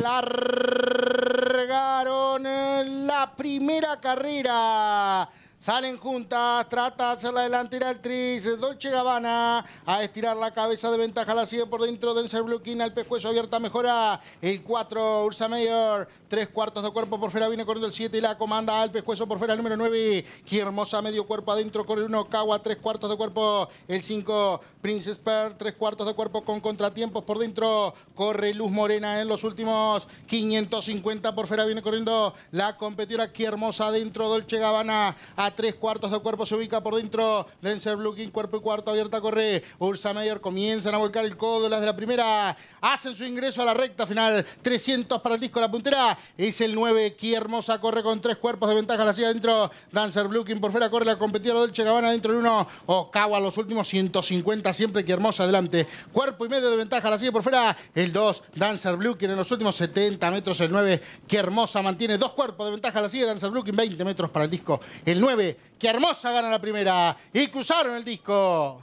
Largaron la primera carrera. Salen juntas, trata de hacerla y la actriz, Dolce Gabbana, a estirar la cabeza de ventaja, la sigue por dentro, Denser bluekin al pescuezo abierta, mejora, el 4, Ursa Mayor, tres cuartos de cuerpo por fuera, viene corriendo el 7 y la comanda al pescuezo por fuera, el número 9, Hermosa, medio cuerpo adentro, corre uno, Cagua, tres cuartos de cuerpo, el 5, Princess Pearl tres cuartos de cuerpo con contratiempos por dentro, corre Luz Morena en los últimos 550 por fuera, viene corriendo la competidora, Hermosa adentro, Dolce Gabbana, a tres cuartos de cuerpo, se ubica por dentro. Dancer Blue cuerpo y cuarto, abierta, corre. Ursa Mayor. comienzan a volcar el codo las de la primera. Hacen su ingreso a la recta final. 300 para el disco, la puntera. Es el 9, Qué Hermosa corre con tres cuerpos de ventaja, la silla adentro. Dancer King por fuera, corre la competidora del Chegabana dentro del 1. Okawa, los últimos 150, siempre que Hermosa adelante. Cuerpo y medio de ventaja, la sigue por fuera. El 2, Dancer King en los últimos 70 metros. El 9, que Hermosa mantiene dos cuerpos de ventaja, la sigue Dancer King 20 metros para el disco. El 9, que hermosa gana la primera y cruzaron el disco.